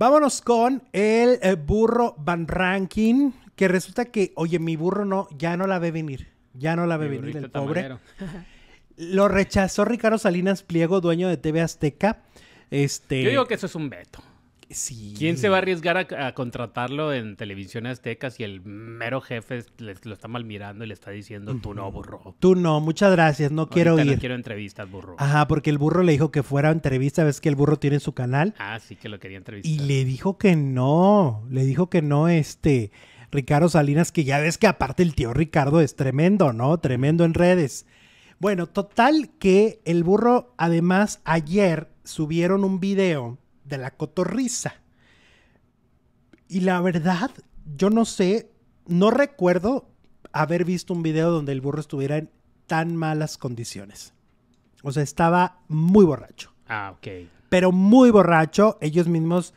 Vámonos con el eh, burro Van Ranking, que resulta que, oye, mi burro no, ya no la ve venir. Ya no la ve venir el pobre. Lo rechazó Ricardo Salinas Pliego, dueño de TV Azteca. Este... Yo digo que eso es un veto. ¿Quién se va a arriesgar a, contratarlo en televisión azteca si el mero jefe lo está mal mirando y le está diciendo, tú no, burro? Tú no, muchas gracias, no quiero ir. No quiero entrevistas, burro. Ajá, porque el burro le dijo que fuera a entrevista, ves que el burro tiene su canal. Ah, sí, que lo quería entrevistar. Y le dijo que no, le dijo que no, este, Ricardo Salinas, que ya ves que aparte el tío Ricardo es tremendo, ¿no? Tremendo en redes. Bueno, total que el burro, además, ayer subieron un video de la cotorriza. Y la verdad, yo no sé, no recuerdo haber visto un video donde el burro estuviera en tan malas condiciones. O sea, estaba muy borracho. Ah, ok. Pero muy borracho. Ellos mismos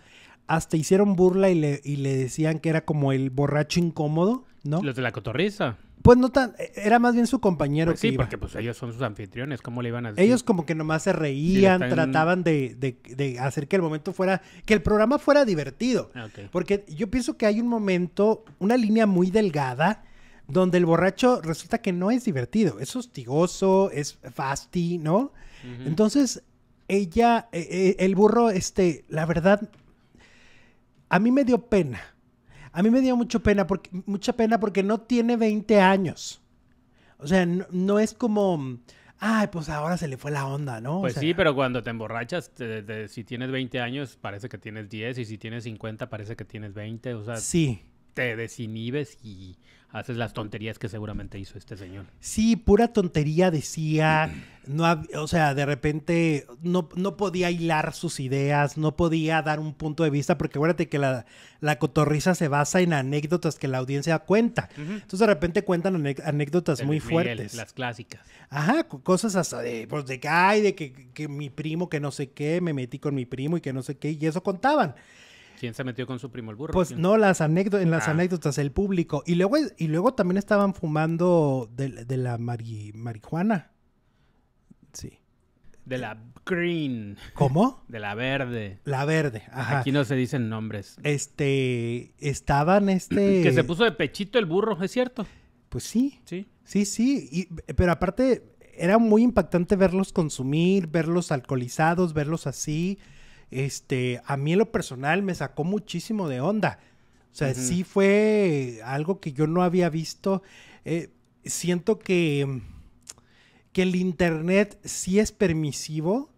hasta hicieron burla y le, y le decían que era como el borracho incómodo, ¿no? Los de la cotorriza. Pues no tan, e, era más bien su compañero. Pues que sí, porque pues ellos son sus anfitriones, ¿cómo le iban a decir? Ellos como que nomás se reían, trataban de, hacer que el momento fuera, que el programa fuera divertido. Ah, porque yo pienso que hay un momento, una línea muy delgada, donde el borracho resulta que no es divertido, es hostigoso, es fasti, ¿no? Entonces, ella, e, e, el burro, este, la verdad, a mí me dio pena a mí me dio mucho pena porque, mucha pena porque no tiene 20 años. O sea, no, es como ay, pues ahora se le fue la onda, ¿no? Pues sí, pero cuando te emborrachas, si tienes 20 años, parece que tienes 10, y si tienes 50, parece que tienes 20, o sea... Te desinhibes y haces las tonterías que seguramente hizo este señor. Sí, pura tontería decía, no, o sea, de repente no, no, podía hilar sus ideas, no podía dar un punto de vista, porque acuérdate que la, cotorriza se basa en anécdotas que la audiencia cuenta. Entonces de repente cuentan anécdotas muy fuertes. Las clásicas. Ajá, cosas hasta de, pues de que, de que, mi primo, que no sé qué, me metí con mi primo y que no sé qué, y eso contaban. ¿Quién se metió con su primo el burro? Pues no, las anécdotas, en las ah. anécdotas, el público. Y luego, y luego también estaban fumando de, la marihuana. Sí. De la green. ¿Cómo? De la verde. La verde, ajá. Aquí no se dicen nombres. Este, estaban este... que se puso de pechito el burro, ¿es cierto? Pues sí. Sí. Sí, sí. pero aparte, era muy impactante verlos consumir, verlos alcoholizados, verlos así. Este, a mí en lo personal me sacó muchísimo de onda. O sea, sí fue algo que yo no había visto. Eh, siento que que el Internet sí es permisivo,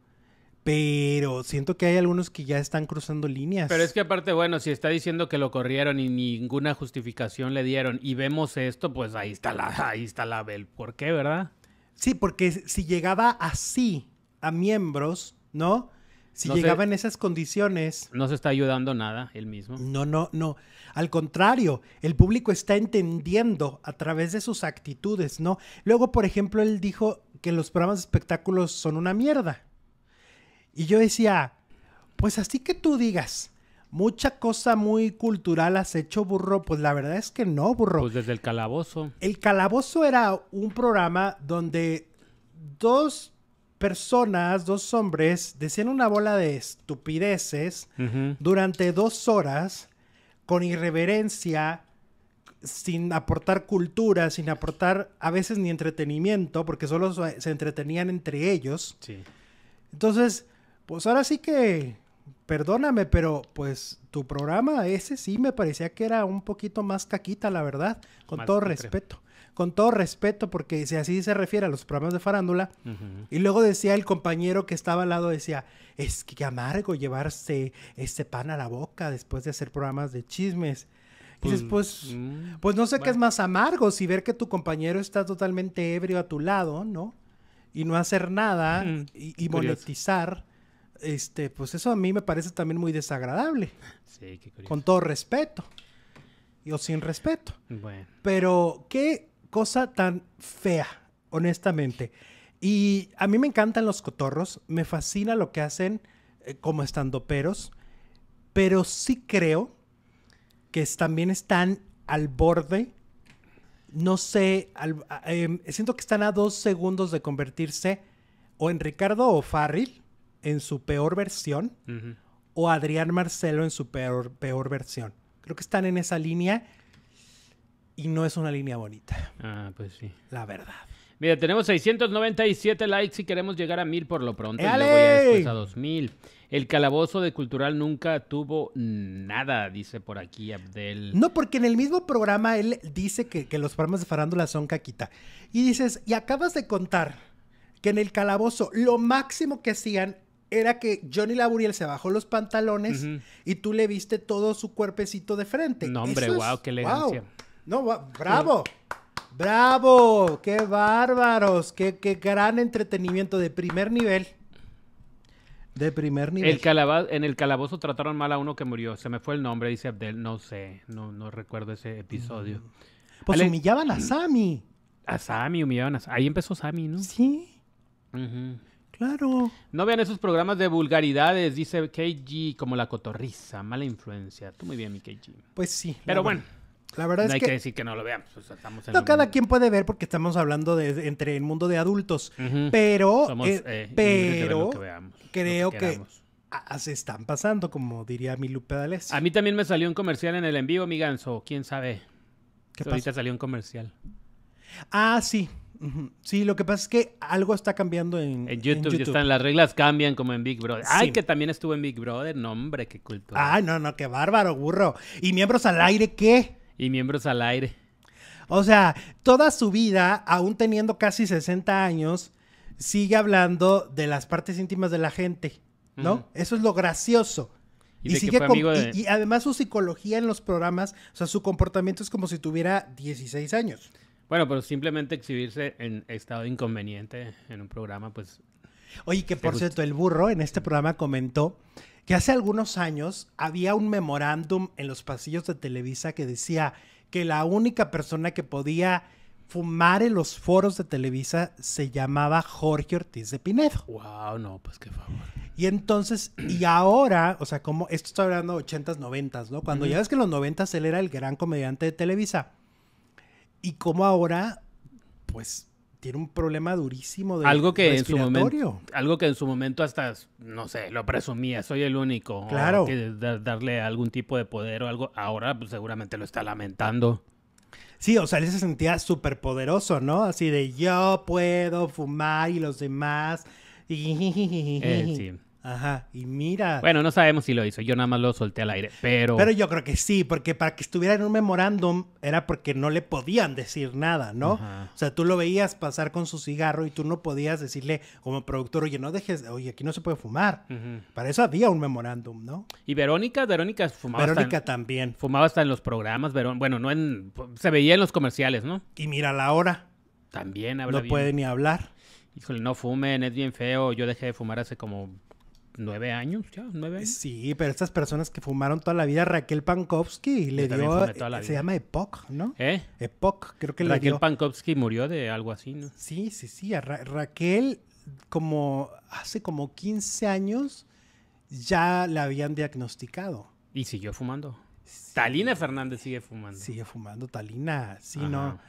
pero siento que hay algunos que ya están cruzando líneas. Pero es que aparte, bueno, si está diciendo que lo corrieron y ninguna justificación le dieron y vemos esto, pues ahí está la, ahí está la ¿Por qué, verdad? Sí, porque si llegaba así a miembros, ¿no? Si llegaba en esas condiciones. No se está ayudando nada él mismo. No, no, no. Al contrario, el público está entendiendo a través de sus actitudes, ¿no? Luego, por ejemplo, él dijo que los programas de espectáculos son una mierda. Y yo decía, pues así que tú digas, mucha cosa muy cultural has hecho, burro. Pues la verdad es que no, burro. Pues desde el calabozo. El calabozo era un programa donde dos personas, dos hombres, decían una bola de estupideces durante dos horas con irreverencia, sin aportar cultura, sin aportar a veces ni entretenimiento, porque solo se entretenían entre ellos. Sí. Entonces, pues ahora sí que, perdóname, pero pues tu programa ese sí me parecía que era un poquito más caquita, la verdad, con todo respeto. Con todo respeto, porque si así se refiere a los programas de farándula, y luego decía el compañero que estaba al lado, decía, es que amargo llevarse este pan a la boca después de hacer programas de chismes. Pues, pues, mm, pues, no sé qué es más amargo si ver que tu compañero está totalmente ebrio a tu lado, ¿no? Y no hacer nada y, monetizar. Este, pues eso a mí me parece también muy desagradable. Sí, qué curioso. Con todo respeto. Y o sin respeto. Pero qué cosa tan fea, honestamente. Y a mí me encantan los cotorros, me fascina lo que hacen como eh, como estandoperos, pero sí creo que también están al borde. No sé, em, siento que están a dos segundos de convertirse o en Ricardo o Farril en su peor versión o Adrián Marcelo en su peor, peor versión. Creo que están en esa línea y no es una línea bonita. Ah, pues sí. La verdad. Mira, tenemos 697 likes y queremos llegar a 1000 por lo pronto. Y luego ya después a 2000. El calabozo de Cultural nunca tuvo nada, dice por aquí Abdel. No, porque en el mismo programa él dice que, los programas de farándula son caquita. Y dices, y acabas de contar que en el calabozo lo máximo que hacían era que Johnny Laburiel se bajó los pantalones y tú le viste todo su cuerpecito de frente. No, hombre, wow, qué elegancia. No, bravo. ¡Bravo! ¡Qué bárbaros! Qué, gran entretenimiento de primer nivel! De primer nivel. El en el calabozo trataron mal a uno que murió. Se me fue el nombre, dice Abdel. No sé, no, no recuerdo ese episodio. Mm. Pues humillaban a Sami. A Sami, humillaban a Ahí empezó Sami, ¿no? Sí. Claro. No vean esos programas de vulgaridades, dice KG, como la cotorriza, mala influencia. Tú muy bien, mi KG. Pues sí. Pero bueno. La verdad no hay que... decir que no lo veamos. no, cada quien puede ver porque estamos hablando de entre el mundo de adultos. Pero, pero eh, eh, creo que, se están pasando, como diría mi Lupe D'Alessio. A mí también me salió un comercial en el en vivo, mi ganso. ¿Quién sabe? ¿Qué Ahorita salió un comercial. Ah, sí. Sí, lo que pasa es que algo está cambiando en, YouTube, Ya están, las reglas cambian como en Big Brother. Ay, que también estuvo en Big Brother. No, hombre, qué cultura. Ay, no, no, qué bárbaro, burro. ¿Y miembros al aire qué? Y miembros al aire. O sea, toda su vida, aún teniendo casi 60 años, sigue hablando de las partes íntimas de la gente, ¿no? Eso es lo gracioso. Y, además su psicología en los programas, o sea, su comportamiento es como si tuviera 16 años. Bueno, pero simplemente exhibirse en estado de inconveniente en un programa, pues... Oye, que por cierto, el burro en este programa comentó que hace algunos años había un memorándum en los pasillos de Televisa que decía que la única persona que podía fumar en los foros de Televisa se llamaba Jorge Ortiz de Pinedo. Wow, no, pues qué favor. Y entonces, y ahora, o sea, como esto está hablando de 80s, 90 ¿no? Cuando ya ves que en los 90 él era el gran comediante de Televisa. Y como ahora, pues tiene un problema durísimo de algo que en su momento algo que en su momento hasta no sé lo presumía soy el único claro que darle algún tipo de poder o algo ahora pues, seguramente lo está lamentando sí o sea él se sentía súper poderoso no así de yo puedo fumar y los demás eh, sí Ajá, y mira. Bueno, no sabemos si lo hizo, yo nada más lo solté al aire, pero... Pero yo creo que sí, porque para que estuviera en un memorándum era porque no le podían decir nada, ¿no? O sea, tú lo veías pasar con su cigarro y tú no podías decirle como productor, oye, no dejes, oye, aquí no se puede fumar. Para eso había un memorándum, ¿no? Y Verónica, Verónica fumaba Verónica también. Fumaba hasta en los programas, Verón, bueno, no en... Se veía en los comerciales, ¿no? Y mira la hora. También habla No puede ni hablar. Híjole, no fumen, es bien feo. Yo dejé de fumar hace como nueve años ya, nueve años. Sí, pero estas personas que fumaron toda la vida, Raquel Pankowski le dio. Se llama Epoch, ¿no? ¿Eh? Epoch, creo que Raquel le dio. Pankowski murió de algo así, ¿no? Sí, sí, sí. Raquel, como hace como 15 años, ya la habían diagnosticado. Y siguió fumando. Talina Fernández sigue fumando. Sigue fumando, Talina. Sí, no.